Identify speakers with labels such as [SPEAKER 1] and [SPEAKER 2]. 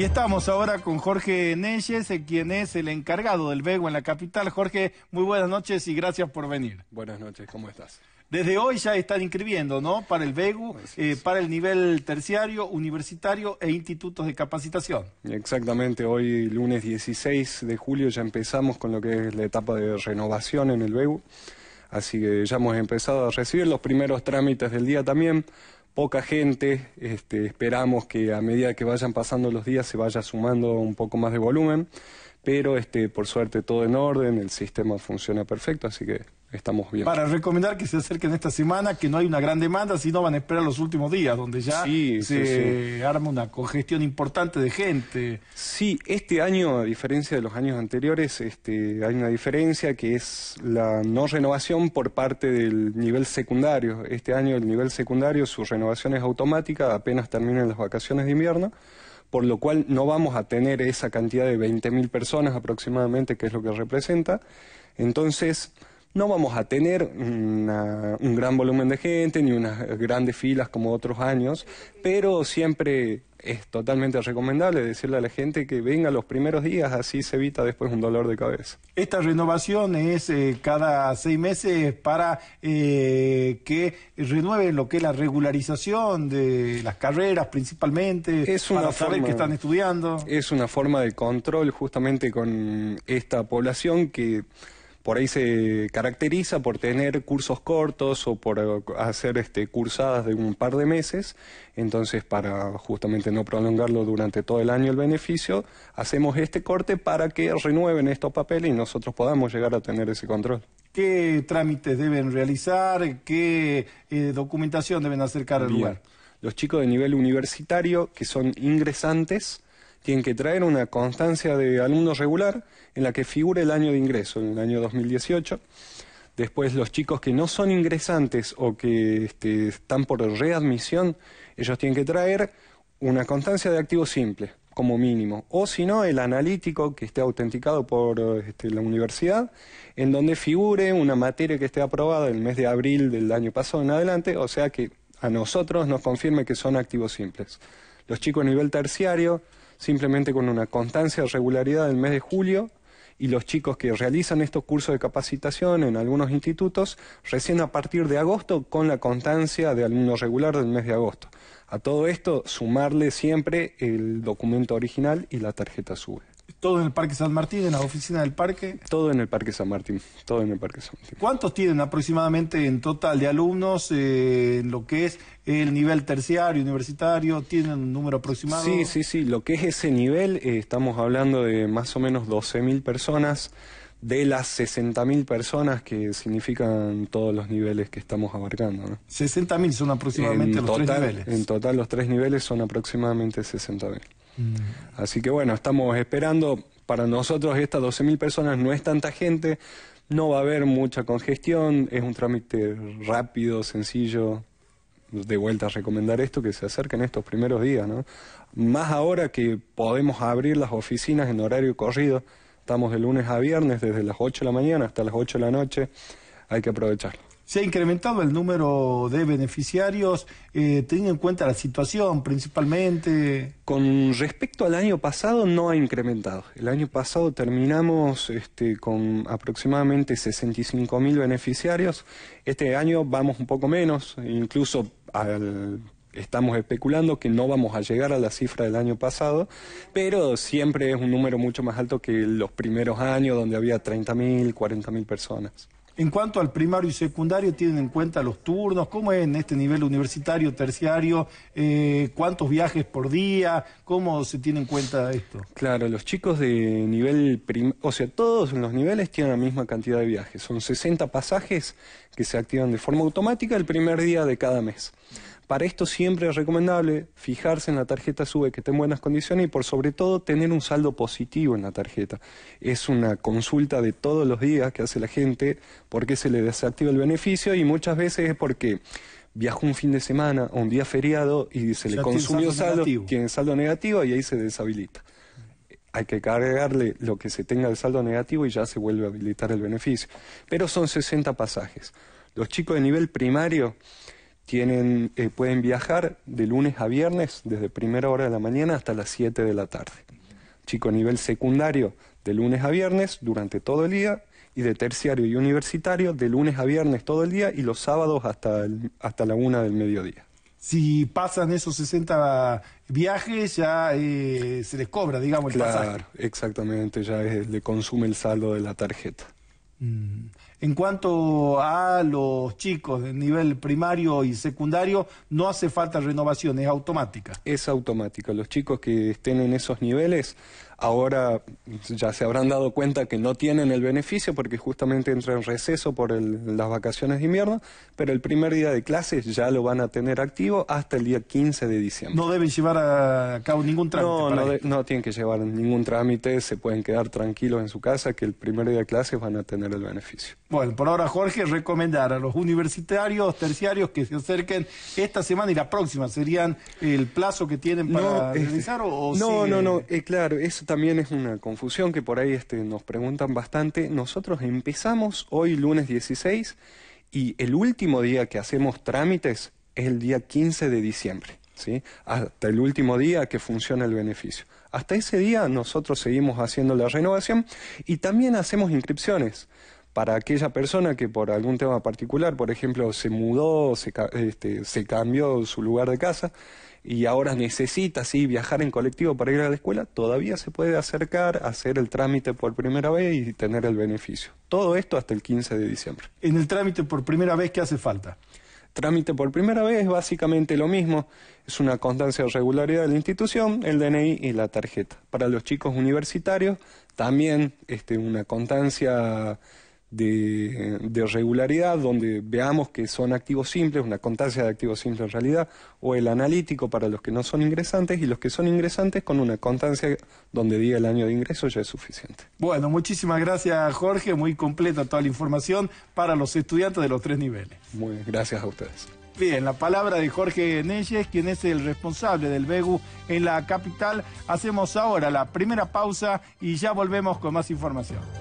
[SPEAKER 1] Y estamos ahora con Jorge Neyes, eh, quien es el encargado del BEGU en la capital. Jorge, muy buenas noches y gracias por venir. Buenas noches, ¿cómo estás? Desde hoy ya están inscribiendo, ¿no? Para el BEGU, eh, para el nivel terciario, universitario e institutos de capacitación.
[SPEAKER 2] Exactamente, hoy lunes 16 de julio ya empezamos con lo que es la etapa de renovación en el BEGU. Así que ya hemos empezado a recibir los primeros trámites del día también poca gente. Este, esperamos que a medida que vayan pasando los días se vaya sumando un poco más de volumen, pero este, por suerte todo en orden, el sistema funciona perfecto, así que estamos bien. Para
[SPEAKER 1] recomendar que se acerquen esta semana, que no hay una gran demanda, sino van a esperar los últimos días, donde ya se arma una
[SPEAKER 2] congestión importante de gente. Sí, este año, a diferencia de los años anteriores, este, hay una diferencia que es la no renovación por parte del nivel secundario. Este año el nivel secundario, su renovación es automática, apenas terminan las vacaciones de invierno por lo cual no vamos a tener esa cantidad de 20.000 personas aproximadamente, que es lo que representa. Entonces, no vamos a tener un gran volumen de gente ni unas grandes filas como otros años, pero siempre es totalmente recomendable decirle a la gente que venga los primeros días, así se evita después un dolor de cabeza.
[SPEAKER 1] Esta renovación es eh, cada seis meses para eh, que renueven lo que es la regularización de las carreras principalmente, es para saber que están
[SPEAKER 2] estudiando. Es una forma de control justamente con esta población que por ahí se caracteriza por tener cursos cortos o por eh, hacer este, cursadas de un par de meses. Entonces, para justamente no prolongarlo durante todo el año el beneficio, hacemos este corte para que renueven estos papeles y nosotros podamos llegar a tener ese control.
[SPEAKER 1] ¿Qué trámites deben realizar? ¿Qué eh, documentación deben acercar al lugar? Los chicos de nivel universitario que son
[SPEAKER 2] ingresantes tienen que traer una constancia de alumno regular en la que figure el año de ingreso, en el año 2018. Después los chicos que no son ingresantes o que este, están por readmisión, ellos tienen que traer una constancia de activo simple, como mínimo. O si no, el analítico que esté autenticado por este, la universidad, en donde figure una materia que esté aprobada el mes de abril del año pasado en adelante, o sea que a nosotros nos confirme que son activos simples. Los chicos a nivel terciario, simplemente con una constancia de regularidad del mes de julio y los chicos que realizan estos cursos de capacitación en algunos institutos, recién a partir de agosto con la constancia de alumno regular del mes de agosto. A todo esto, sumarle siempre el documento original y la tarjeta SUBE.
[SPEAKER 1] ¿Todo en el Parque San Martín, en la oficina del parque?
[SPEAKER 2] Todo en el Parque San Martín, todo en el Parque San Martín.
[SPEAKER 1] ¿Cuántos tienen aproximadamente en total de alumnos eh, lo que es el nivel terciario, universitario? ¿Tienen un número aproximado? Sí,
[SPEAKER 2] sí, sí, lo que es ese nivel, eh, estamos hablando de más o menos 12.000 personas, de las 60.000 personas que significan todos los niveles que estamos abarcando. ¿no?
[SPEAKER 1] 60.000 son
[SPEAKER 2] aproximadamente los tres niveles. En total los tres niveles son aproximadamente 60.000. Mm. Así que bueno, estamos esperando. Para nosotros estas 12.000 personas no es tanta gente, no va a haber mucha congestión, es un trámite rápido, sencillo. De vuelta a recomendar esto, que se acerquen estos primeros días, Más ahora que podemos abrir las oficinas en horario corrido, estamos de lunes a viernes desde las 8 de la mañana hasta las 8 de la noche, hay que aprovecharlo
[SPEAKER 1] se ha incrementado el número de beneficiarios, eh, teniendo en cuenta la situación principalmente.
[SPEAKER 2] Con respecto al año pasado no ha incrementado. El año pasado terminamos este, con aproximadamente 65 mil beneficiarios. Este año vamos un poco menos, incluso estamos especulando que no vamos a llegar a la cifra del año pasado, pero siempre es un número mucho más alto que los primeros años donde
[SPEAKER 1] había 30.000, mil personas. En cuanto al primario y secundario, ¿tienen en cuenta los turnos? ¿Cómo es en este nivel universitario, terciario? Eh, ¿Cuántos viajes por día? ¿Cómo se tiene en cuenta esto?
[SPEAKER 2] Claro, los chicos de nivel, o sea, todos los niveles tienen la misma cantidad de viajes. Son 60 pasajes que se activan de forma automática el primer día de cada mes. Para esto siempre es recomendable fijarse en la tarjeta SUBE que esté en buenas condiciones y por sobre todo tener un saldo positivo en la tarjeta. Es una consulta de todos los días que hace la gente porque se le desactiva el beneficio y muchas veces es porque viajó un fin de semana o un día feriado y se le consumió saldo, tiene saldo negativo y ahí se deshabilita. Hay que cargarle lo que se tenga de saldo negativo y ya se vuelve a habilitar el beneficio. Pero son 60 pasajes. Los chicos de nivel primario tienen, eh, pueden viajar de lunes a viernes desde primera hora de la mañana hasta las 7 de la tarde. Chico nivel secundario de lunes a viernes durante todo el día y de terciario y universitario de lunes a viernes todo el día y los sábados hasta,
[SPEAKER 1] hasta la una del mediodía. Si pasan esos 60 viajes ya eh, se les cobra, digamos, el claro,
[SPEAKER 2] Exactamente, ya le consume el saldo de la tarjeta.
[SPEAKER 1] Mm. En cuanto a los chicos de nivel primario y secundario, no hace falta renovación, es automática. Es automática. Los
[SPEAKER 2] chicos que estén en esos niveles Ahora ya se habrán dado cuenta que no tienen el beneficio porque justamente entra en receso por las vacaciones de invierno, pero el primer día de clases ya lo van a tener activo hasta el día 15 de diciembre.
[SPEAKER 1] No deben llevar a cabo
[SPEAKER 2] ningún trámite. No, no, tienen que llevar ningún trámite, se pueden quedar tranquilos en su casa que el primer día de clases van a tener el beneficio.
[SPEAKER 1] Bueno, por ahora Jorge, recomendar a los universitarios, terciarios que se acerquen esta semana y la próxima, ¿serían el plazo que tienen para este, realizar? o, no, no, no,
[SPEAKER 2] eh, Es claro, es también es una confusión que por ahí este, nos preguntan bastante. Nosotros empezamos hoy lunes 16 y el último día que hacemos trámites es el día 15 de diciembre, ¿sí? hasta el último día que funciona el beneficio. Hasta ese día nosotros seguimos haciendo la renovación y también hacemos inscripciones para aquella persona que por algún tema particular, por ejemplo, se mudó, se este, cambió su lugar de casa, y ahora necesita sí, viajar en colectivo para ir a la escuela, todavía se puede acercar, hacer el trámite por primera vez y tener el beneficio. Todo esto hasta el 15 de diciembre. En el trámite por primera vez, ¿qué hace falta? Trámite por primera vez, básicamente lo mismo, es una constancia de regularidad de la institución, el DNI y la tarjeta. Para los chicos universitarios, también este, una constancia de, regularidad, donde veamos que son activos simples, una constancia de activos simples en realidad, o el analítico para los que no son ingresantes y los que son ingresantes con una constancia donde diga el año de ingreso ya es suficiente.
[SPEAKER 1] Bueno, muchísimas gracias Jorge, muy completa toda la información para los estudiantes de los tres niveles.
[SPEAKER 2] Muy gracias a
[SPEAKER 1] ustedes. Bien, la palabra de Jorge Neyes, quien es el responsable del BEGU en la capital. Hacemos ahora la primera pausa y ya volvemos con más información.